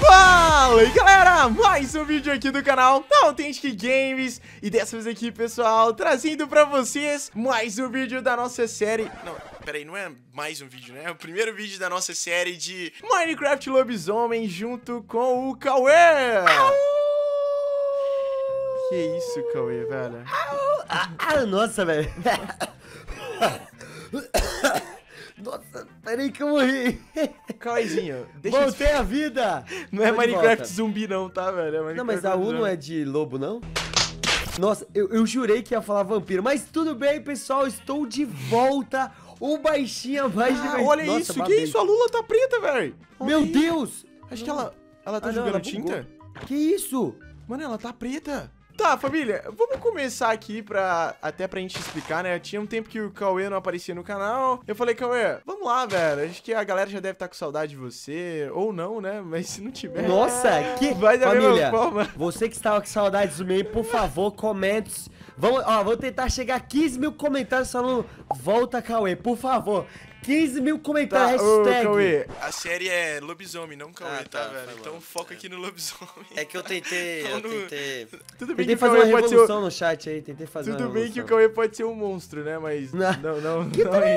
Fala aí galera, mais um vídeo aqui do canal Authentic Games E dessa vez aqui pessoal, trazendo pra vocês mais um vídeo da nossa série Não, peraí, não é mais um vídeo né, é o primeiro vídeo da nossa série de Minecraft Lobisomem junto com o Cauê Que isso Cauê, velho ah, ah, nossa, velho Nossa, peraí que eu morri Calaizinho, deixa Voltei eu... a vida! Não é Minecraft zumbi não, tá, velho? É não, mas a U não é de lobo, não? Nossa, eu, eu jurei que ia falar vampiro, mas tudo bem, pessoal, estou de volta o baixinha mais ah, de Olha Nossa, isso, batei. que isso? A Lula tá preta, velho. Meu aí. Deus! Acho não. que ela, ela tá ah, jogando não, ela tinta. Que isso? Mano, ela tá preta. Tá, família, vamos começar aqui pra... Até pra gente explicar, né? Tinha um tempo que o Cauê não aparecia no canal. Eu falei, Cauê, vamos lá, velho. Acho que a galera já deve estar tá com saudade de você. Ou não, né? Mas se não tiver... Nossa, que... Vai da família, forma. você que estava com saudades do meio, por favor, comente... Vamos, ó, vou tentar chegar a 15 mil comentários falando Volta, Cauê, por favor. 15 mil comentários, tá, hashtag. Ô, A série é lobisomem, não Cauê, ah, tá, tá, velho? então foca aqui no lobisomem. É que eu tentei, eu tentei... Tudo bem tentei que fazer uma revolução ser... no chat aí, tentei fazer Tudo bem que o Cauê pode ser um monstro, né? Mas não, não, não, que não é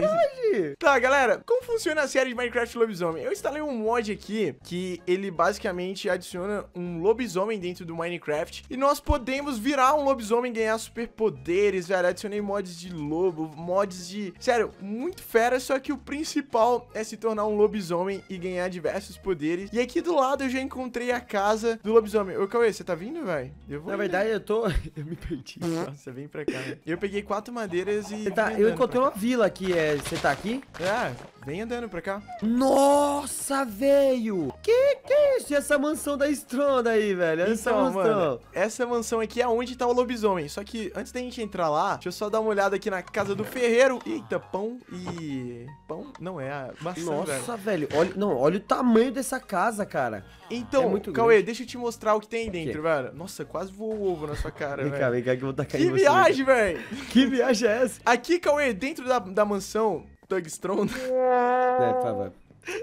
isso. Tá, galera, como funciona a série de Minecraft Lobisomem? Eu instalei um mod aqui que ele basicamente adiciona um lobisomem dentro do Minecraft e nós podemos virar um lobisomem e ganhar superpoderes, velho. Adicionei mods de lobo, mods de... Sério, muito fera, só que o principal é se tornar um lobisomem e ganhar diversos poderes. E aqui do lado eu já encontrei a casa do lobisomem. Ô, Cauê, você tá vindo, velho? Eu vou. Na né? verdade, eu tô. eu me perdi. Nossa, vem pra cá. Eu peguei quatro madeiras e. Tá, eu encontrei uma vila aqui. É... Você tá aqui? É, vem andando pra cá. Nossa, velho! Que que é isso? E essa mansão da Stronda aí, velho? Essa então, mansão. Mano, essa mansão aqui é onde tá o lobisomem. Só que antes da gente entrar lá, deixa eu só dar uma olhada aqui na casa do ferreiro. Eita, pão e pão? Não, é a maçã, Nossa, velho. velho. olha, não, olha o tamanho dessa casa, cara. Então, é muito Cauê, grande. deixa eu te mostrar o que tem dentro, velho. Nossa, quase voou o ovo na sua cara, vem velho. Cá, vem cá, que eu vou tacar Que viagem, velho. que viagem é essa? Aqui, Cauê, dentro da, da mansão Tugstron... É, vai, vai.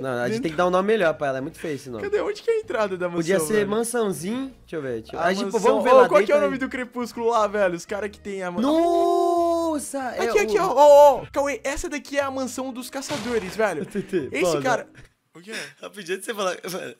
Não, a gente tem que dar um nome melhor pra ela, é muito feio esse nome. Cadê? Onde que é a entrada da mansão? Podia ser velho? mansãozinho. Deixa eu ver. Deixa eu... A, a gente, mansão... pô, vamos ver oh, lá Qual dentro, que é o nome né? do crepúsculo lá, velho? Os caras que tem a mansão. Essa é aqui, Aqui, aqui, ó, ó, ó. Cauê, essa daqui é a mansão dos caçadores, velho. Esse cara... O que Rapidinho, antes de você falar.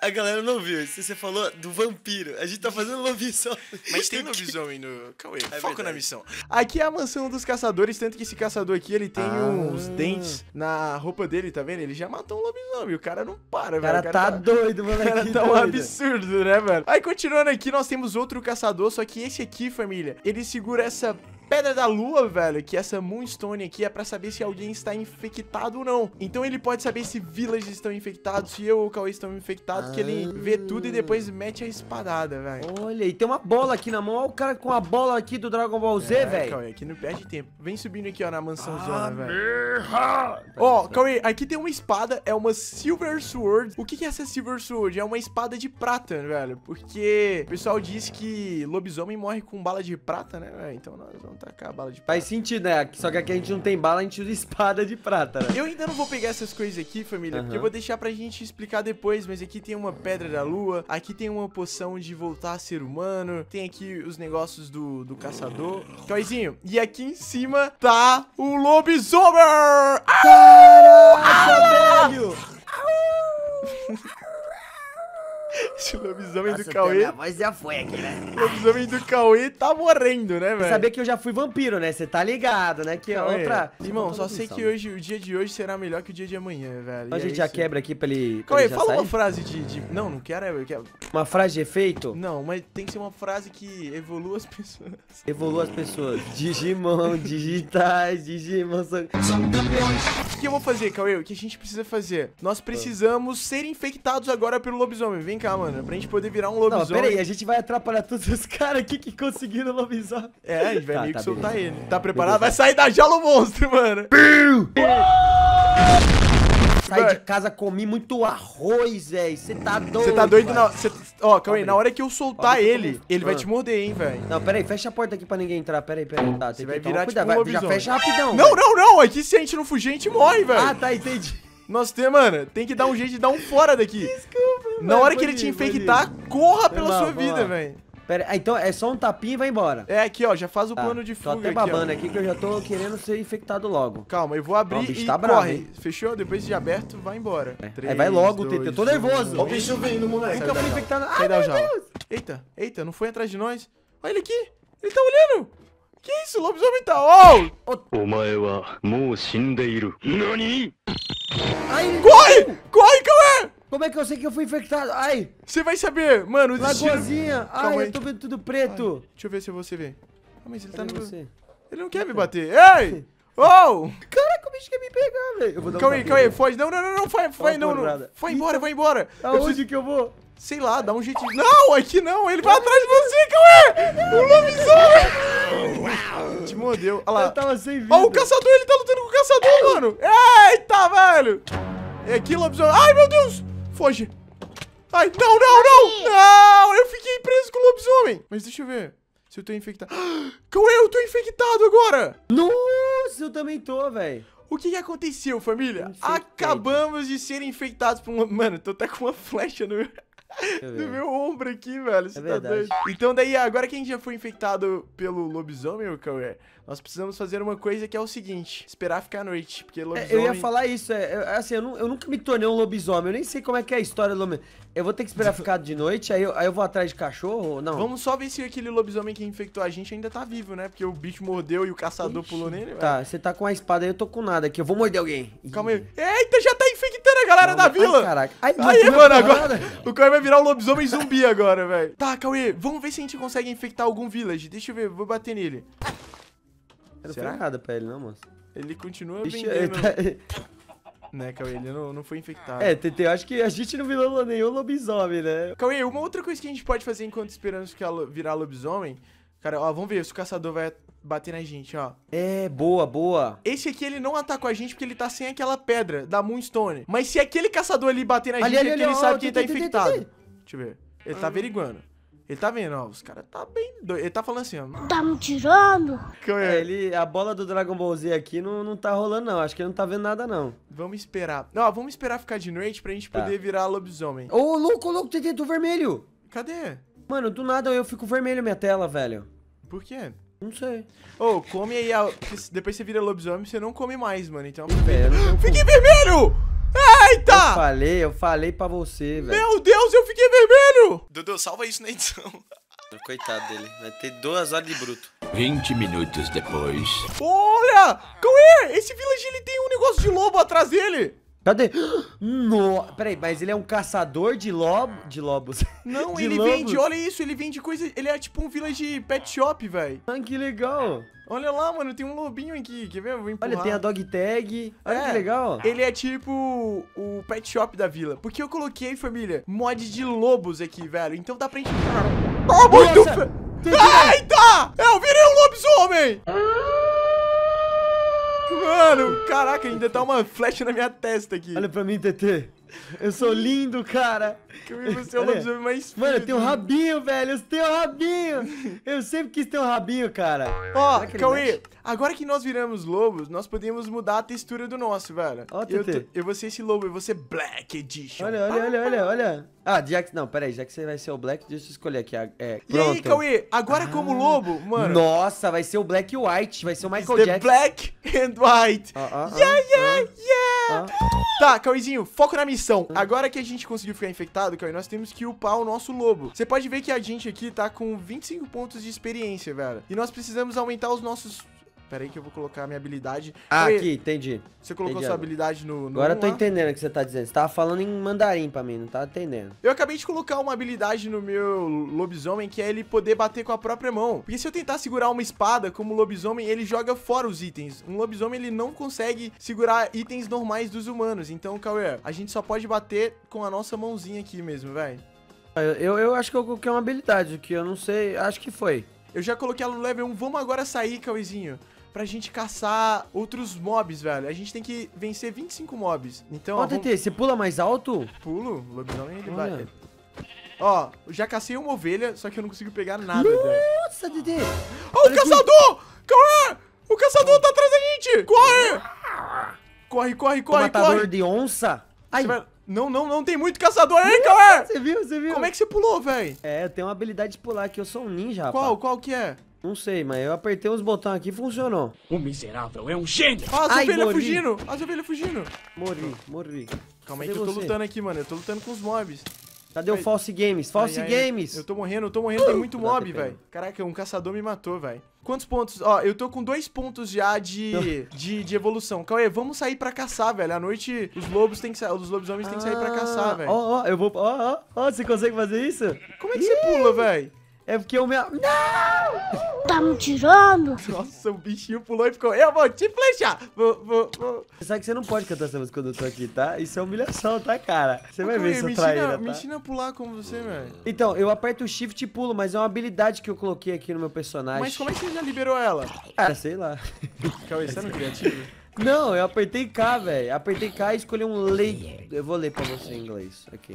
a galera não viu. você falou do vampiro. A gente tá fazendo lobisomem. Mas tem lobisomem no. Cauê, é foco na missão. Aqui é a mansão dos caçadores, tanto que esse caçador aqui, ele tem ah. uns dentes na roupa dele, tá vendo? Ele já matou um lobisomem. O cara não para, velho. O cara tá, tá- doido, mano. O cara tá doido. um absurdo, né, velho? Aí continuando aqui, nós temos outro caçador, só que esse aqui, família, ele segura essa Pedra da Lua, velho, que essa Moonstone aqui é pra saber se alguém está infectado ou não. Então ele pode saber se villages estão infectados, se eu ou o Cauê estão infectados, ah. que ele ah. vê tudo e depois mete a espadada, velho. Olha, e tem uma bola aqui na mão. Olha o cara com a bola aqui do Dragon Ball Z, é, velho. Cauê, aqui não perde tempo. Vem subindo aqui, ó, na mansãozona, ah, velho. Ó, oh, Cauê, aqui tem uma espada, é uma Silver Sword. O que, que é essa Silver Sword? É uma espada de prata, velho, porque o pessoal diz que lobisomem morre com bala de prata, né, velho? Então nós vamos tacar tá bala de prata. Faz sentido, né? Só que aqui a gente não tem bala, a gente usa espada de prata, né? Eu ainda não vou pegar essas coisas aqui, família, uhum. porque eu vou deixar pra gente explicar depois, mas aqui tem uma pedra da lua, aqui tem uma poção de voltar a ser humano, tem aqui os negócios do, do caçador. Coizinho. e aqui em cima tá o lobisomem! Caraca, ah! ah velho! Ah! Esse lobisomem do Cauê. A voz já foi aqui, né? O Lobisomem do Cauê tá morrendo, né, velho? Saber que eu já fui vampiro, né? Você tá ligado, né? Que é outra. Irmão, só sei que hoje, o dia de hoje será melhor que o dia de amanhã, velho. Então a é gente é já quebra aqui pra ele. Cauê, fala sair? uma frase de, de, Não, não quero, é, eu quero. Uma frase de efeito? Não, mas tem que ser uma frase que evolua as pessoas. Evolua as pessoas. Digimon, digitais, Digimon são. O que eu vou fazer, Cauê? O que a gente precisa fazer? Nós precisamos ser infectados agora pelo lobisomem. Vem cá, mano mano. Né? Pra gente poder virar um lobisomem. Não, peraí, a gente vai atrapalhar todos os caras aqui que conseguiram lobisomem. É, a gente vai tá, meio tá que soltar beleza. ele. Tá preparado? Beleza. Vai sair da jaula o monstro, mano. Piu! Saí de casa, comi muito arroz, velho. Você tá doido. Você tá doido? Não, cê... Ó, calma aí, na hora que eu soltar Abre. ele, ele vai ah. te morder, hein, velho. Não, peraí. fecha a porta aqui pra ninguém entrar. Peraí, peraí. Tá, você vai virar cuidado. Tipo um vai, já fecha rapidão. Não, véio. não, não. Aqui se a gente não fugir, a gente morre, ah, velho. Ah, tá, entendi. Nossa, tem, mano, tem que dar um jeito de dar um fora daqui. Desculpa. Na hora que ele te infectar, corra pela sua vida, velho. Pera, ah, então é só um tapinha e vai embora. É aqui, ó, já faz o tá. plano de fuga. Tô até babando aqui, aqui, que eu já tô querendo ser infectado logo. Calma, eu vou abrir Não, o bicho e tá corre. Bravo, hein? Fechou? Depois de aberto, vai embora. É. vai logo, TT. eu tô nervoso. Ó o bicho vindo, moleque. Nunca fui infectado. Ai, meu Deus. Eita, eita, não foi atrás de nós. Olha ele aqui. Ele tá olhando. Que isso? O lobisomem tá... Oh! Omae wa mou shindeiru. Nani? Corre! Corre, Cauê! Como é que eu sei que eu fui infectado? Ai! Você vai saber, mano. Lagoazinha! Destino... Ai, eu tô vendo tudo preto. Ai, deixa eu ver se você vê. Ah, mas ele Cadê tá no... Você? Ele não quer me bater. Ei! Oh! Caraca, o bicho quer me pegar, velho. Calma aí, calma aí, foge. Não, não, não, não, vai, vai, não, não. Foi embora, vai embora. Aonde preciso... que eu vou? Sei lá, dá um jeito de... Não, aqui não, ele vai atrás de você, Cauê! O lobisomem! Te mordeu, olha lá. Eu tava sem vida. Ó, o caçador, ele tá lutando com o caçador, mano. Eita, velho! É aqui, lobisomem. Ai, meu Deus! Foge. Ai, não, não, não! Não! Eu fiquei preso com o lobisomem! Mas deixa eu ver se eu tô infectado. Cauê, eu tô infectado agora! Nossa, eu também tô, velho. O que, que aconteceu, família? Infectado. É Acabamos de ser infectados por um... Mano, tô até com uma flecha no meu... Do meu ombro aqui, velho. Você é tá verdade. doido. Então daí, agora que a gente já foi infectado pelo lobisomem, Cauê, nós precisamos fazer uma coisa que é o seguinte: esperar ficar à noite. Porque lobisomem. É, eu ia falar isso, é. é assim, eu, eu, nunca me tornei um lobisomem. Eu nem sei como é que é a história do lobisomem. Eu vou ter que esperar ficar de noite, aí eu, aí eu vou atrás de cachorro não? Vamos só ver se aquele lobisomem que infectou a gente ainda tá vivo, né? Porque o bicho mordeu e o caçador Ixi, pulou nele, Tá, você tá com a espada aí, eu tô com nada aqui. Eu vou morder alguém. Calma aí. Eita, já tá infectando a galera da vila! Ai, caraca. Ai, aí, mano, tá agora. O Cauê vai vai virar o um lobisomem zumbi agora, velho. Tá, Cauê, vamos ver se a gente consegue infectar algum village. Deixa eu ver, vou bater nele. Não Será? nada pra ele, não, moço. Ele continua Ixi, vendendo. Ele tá... Né, Cauê, ele não, não foi infectado. É, TT, eu acho que a gente não virou nenhum lobisomem, né? Cauê, uma outra coisa que a gente pode fazer enquanto esperamos que ela virar lobisomem... Cara, ó, vamos ver se o caçador vai bater na gente, ó. É, boa, boa. Esse aqui ele não atacou a gente porque ele tá sem aquela pedra da Moonstone. Mas se aquele caçador ali bater na ali, gente, ali, é ali, ele ó, sabe ó, que ele tá infectado. Deixa eu ver. Ele tá averiguando. Ele tá vendo, ó, os caras tá bem doido. Ele tá falando assim, ó. Tá me tirando? É, ele, a bola do Dragon Ball Z aqui não, não tá rolando, não. Acho que ele não tá vendo nada, não. Vamos esperar. Ó, vamos esperar ficar de noite pra gente tá. poder virar lobisomem. Ô, louco, louco, TT, tô vermelho. Cadê? Mano, do nada eu fico vermelho minha tela, velho. Por quê? Não sei. Ô, oh, come aí a... Depois você vira lobisomem, você não come mais, mano. Então aproveita. Fiquei vermelho! Eita! Eu falei, eu falei pra você, velho. Meu Deus, eu fiquei vermelho! Dudu, salva isso na edição. Coitado dele, vai ter duas horas de bruto. 20 minutos depois. Olha! é? esse village ele tem um negócio de lobo atrás dele. Cadê? No... Peraí, mas ele é um caçador de, lobo... de lobos. Não, de ele lobos. vende, olha isso, ele vende coisa. Ele é tipo um village pet shop, velho. Ah, que legal. Olha lá, mano, tem um lobinho aqui, quer ver? Olha, tem a dog tag. Olha é, que legal. Ele é tipo o pet shop da vila. Porque eu coloquei, família, mod de lobos aqui, velho. Então dá pra gente. Oh, muito. Fe... Eita! Eu virei um lobisomem! Ah! Mano, caraca, ainda tá uma flecha na minha testa aqui. Olha pra mim, TT. Eu sou lindo, cara. Que você é o lobisomem mais feio. Mano, eu tenho um rabinho, velho. Eu tenho um rabinho. Eu sempre quis ter um rabinho, cara. Ó, oh, Cauê, agora que nós viramos lobos, nós podemos mudar a textura do nosso, velho. Ó, oh, eu, eu vou ser esse lobo, eu vou ser Black Edition. Olha, olha, olha, olha, olha. Ah, já que... Não, peraí, já que você vai ser o Black, deixa eu escolher aqui. É, pronto. E aí, Cauê, agora ah, como lobo, mano... Nossa, vai ser o Black e White, vai ser o Michael It's Jackson. The Black and White. Uh, uh, uh, yeah, yeah, yeah. Tá, Cauizinho, foco na missão. Agora que a gente conseguiu ficar infectado, Cauí, nós temos que upar o nosso lobo. Você pode ver que a gente aqui tá com 25 pontos de experiência, velho. E nós precisamos aumentar os nossos Pera aí que eu vou colocar a minha habilidade. Ah, aqui, entendi. Você colocou entendi, sua habilidade no, no Agora eu tô entendendo o que você tá dizendo. Você tava falando em mandarim pra mim, não tá entendendo. Eu acabei de colocar uma habilidade no meu lobisomem, que é ele poder bater com a própria mão. Porque se eu tentar segurar uma espada como lobisomem, ele joga fora os itens. Um lobisomem, ele não consegue segurar itens normais dos humanos. Então, Cauê, a gente só pode bater com a nossa mãozinha aqui mesmo, velho. Eu, eu acho que eu coloquei uma habilidade que eu não sei, acho que foi. Eu já coloquei ela no level 1, vamos agora sair, Cauêzinho pra gente caçar outros mobs, velho. A gente tem que vencer 25 mobs. Então, ó, ó TT, você pula mais alto? Pulo. O lobisomem, é ele vai... Ó, já cacei uma ovelha, só que eu não consigo pegar nada. Nossa, TT! Ó, o caçador! Corre! O caçador tá atrás da gente! Corre! Corre, corre, corre, Matador corre! de onça? Ai. Vai... Não, não, não tem muito caçador aí, cara! Você viu, você viu? Como é que você pulou, velho? É, eu tenho uma habilidade de pular aqui, eu sou um ninja, Qual, qual que é? Não sei, mas eu apertei uns botões aqui e funcionou. O miserável é um gênio! Olha as ovelhas fugindo! Olha as ovelhas fugindo! Morri, morri. Calma Cadê aí que eu tô lutando aqui, mano. Eu tô lutando com os mobs. Cadê Vai. o False Games? False ai, ai, Games! Eu tô morrendo, eu tô morrendo, tem uh! muito mob, velho. Caraca, um caçador me matou, velho. Quantos pontos? Ó, eu tô com dois pontos já de, de, de, evolução. Cauê, vamos sair pra caçar, velho. À noite, os lobos têm que sair, os lobisomens ah, têm que sair pra ah, caçar, velho. Ó, ó, eu vou... Ó, ó, ó, você consegue fazer isso? Como é que Ih. você pula, velho? É porque eu me... Não! Tá me tirando? Nossa, o bichinho pulou e ficou. Eu vou te flechar. Vou, vou, vou. Você sabe que você não pode cantar essa música quando eu tô aqui, tá? Isso é humilhação, tá, cara? Você vai ver é? essa eu ensina, tá? Me ensina a pular como você, velho. Então, eu aperto o shift e pulo, mas é uma habilidade que eu coloquei aqui no meu personagem. Mas como é que você já liberou ela? Ah, sei lá. Calma aí, você tá é no criativo? Não, eu apertei K, velho. Apertei K e escolhi um lei. Eu vou ler pra você em inglês. Aqui.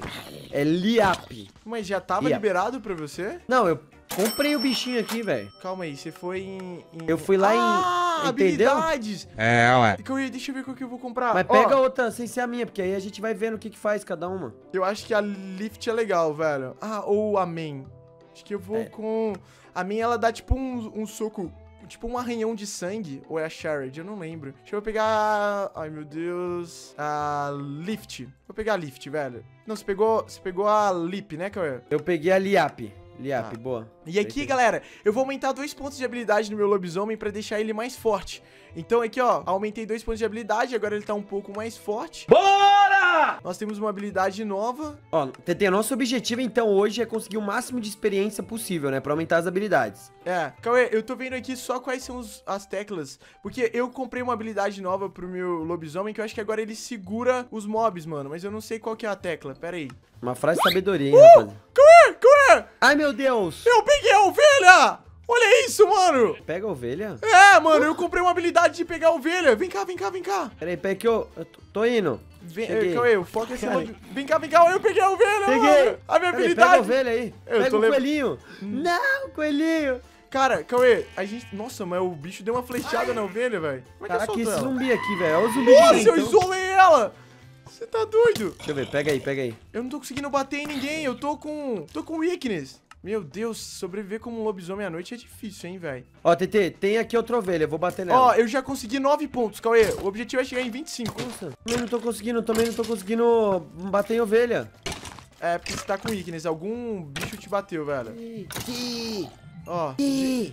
É Liap. Mas já tava Liap. liberado pra você? Não, eu comprei o bichinho aqui, velho. Calma aí, você foi em. em... Eu fui lá ah, em. Entendeu? Habilidades! É, ué. Deixa eu ver qual que eu vou comprar. Mas pega oh. outra sem ser a minha, porque aí a gente vai vendo o que, que faz cada uma. Eu acho que a Lift é legal, velho. Ah, ou a Main. Acho que eu vou é. com. A minha ela dá tipo um, um soco tipo um arranhão de sangue. Ou é a Sherrod? Eu não lembro. Deixa eu pegar. Ai, meu Deus. A Lift. Vou pegar a Lift, velho. Não, você pegou, você pegou a Lip, né, Cauê? Eu peguei a Liap. Liap, ah. boa. E aqui, galera, eu vou aumentar dois pontos de habilidade no meu lobisomem pra deixar ele mais forte. Então aqui, ó, aumentei dois pontos de habilidade, agora ele tá um pouco mais forte. Boa! Nós temos uma habilidade nova. Ó, TT, nosso objetivo então hoje é conseguir o máximo de experiência possível, né? Pra aumentar as habilidades. É, Cauê, eu tô vendo aqui só quais são os, as teclas. Porque eu comprei uma habilidade nova pro meu lobisomem que eu acho que agora ele segura os mobs, mano. Mas eu não sei qual que é a tecla, pera aí. Uma frase de sabedoria, hein, uh! Cauê, Cauê! Ai, meu Deus! Eu peguei a ovelha! Olha isso, mano! Pega a ovelha? É, mano, eu comprei uma habilidade de pegar a ovelha. Vem cá, vem cá, vem cá. Peraí, peraí que eu, eu tô indo. Vem, Cheguei. o foco é esse Vem cá, vem cá, eu peguei a ovelha! Peguei! A minha habilidade! Pega a ovelha aí! Eu pega o lem... coelhinho! Hum. Não, coelhinho! Cara, Cauê, a gente... Nossa, mas o bicho deu uma flechada Ai. na ovelha, velho. Como é Caraca, que é esse zumbi aqui, velho. Olha o zumbi Nossa, eu então. isolei ela! Você tá doido? Deixa eu ver, pega aí, pega aí. Eu não tô conseguindo bater em ninguém, eu tô com... Tô com weakness. Meu Deus, sobreviver como um lobisomem à noite é difícil, hein, velho. Ó, TT, tem aqui outra ovelha, vou bater nela. Ó, eu já consegui 9 pontos, Cauê. O objetivo é chegar em 25. Nossa, eu não tô conseguindo, também não tô conseguindo bater em ovelha. É, porque você tá com weakness. Algum bicho te bateu, velho. Ó,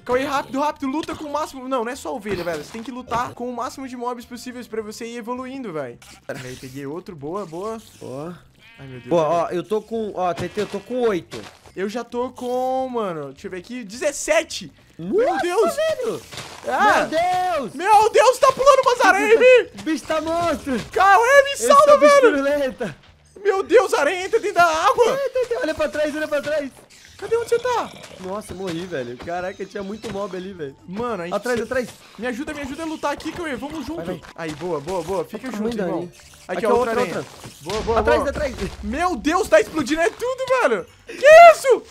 Cauê, rápido, rápido, luta com o máximo. Não, não é só ovelha, velho. Você tem que lutar com o máximo de mobs possíveis pra você ir evoluindo, velho. Pera aí, peguei outro. Boa, boa. Boa. Ai, meu Deus. Pô, ó, eu tô com. Ó, TT, eu tô com 8. Eu já tô com, mano. Deixa eu ver aqui. 17! Nossa, meu Deus! Velho. Ah. Meu Deus! Meu Deus, tá pulando umas aranhas em mim! bicho tá monstro! calma me salva, é velho! Meu Deus, a aranha entra dentro da água! Olha pra trás, olha pra trás! Cadê onde você tá? Nossa, morri, velho. Caraca, tinha muito mob ali, velho. Mano, aí. Atrás, atrás. Me ajuda, me ajuda a lutar aqui, Cauê. Vamos junto. Vai, vai. Aí, boa, boa, boa. Fica tá junto, irmão. Aqui, aqui ó, é outra, outra, Boa, boa, atrás, boa. Atrás, Meu Deus, tá explodindo é tudo, velho. Que isso?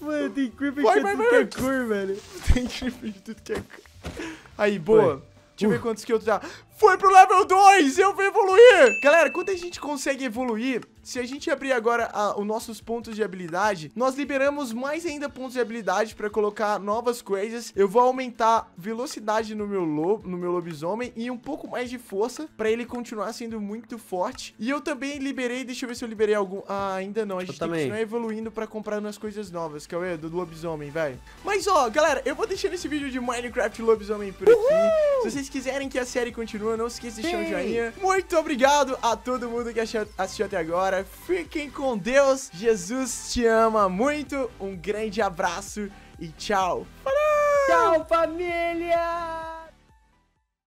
Mano, tem creeper vai, de é tudo que é cor, velho. Tem creeper de tudo que é cor. Aí, boa. Foi. Deixa eu ver uh. quantos que eu já. Foi pro level 2! Eu vou evoluir! Galera, quando a gente consegue evoluir, se a gente abrir agora a, ah, os nossos pontos de habilidade, nós liberamos mais ainda pontos de habilidade para colocar novas coisas. Eu vou aumentar velocidade no meu, lobo, no meu lobisomem e um pouco mais de força para ele continuar sendo muito forte. E eu também liberei, deixa eu ver se eu liberei algum... Ah, ainda não, a gente eu tem também. que continuar evoluindo para comprar umas coisas novas, Que é o é, do lobisomem, velho. Mas, ó, galera, eu vou deixando esse vídeo de Minecraft lobisomem por aqui. Se vocês quiserem que a série continue, não se esqueça de deixar um joinha. Muito obrigado a todo mundo que assistiu até agora. Fiquem com Deus. Jesus te ama muito. Um grande abraço e tchau. Falou! Tchau, família!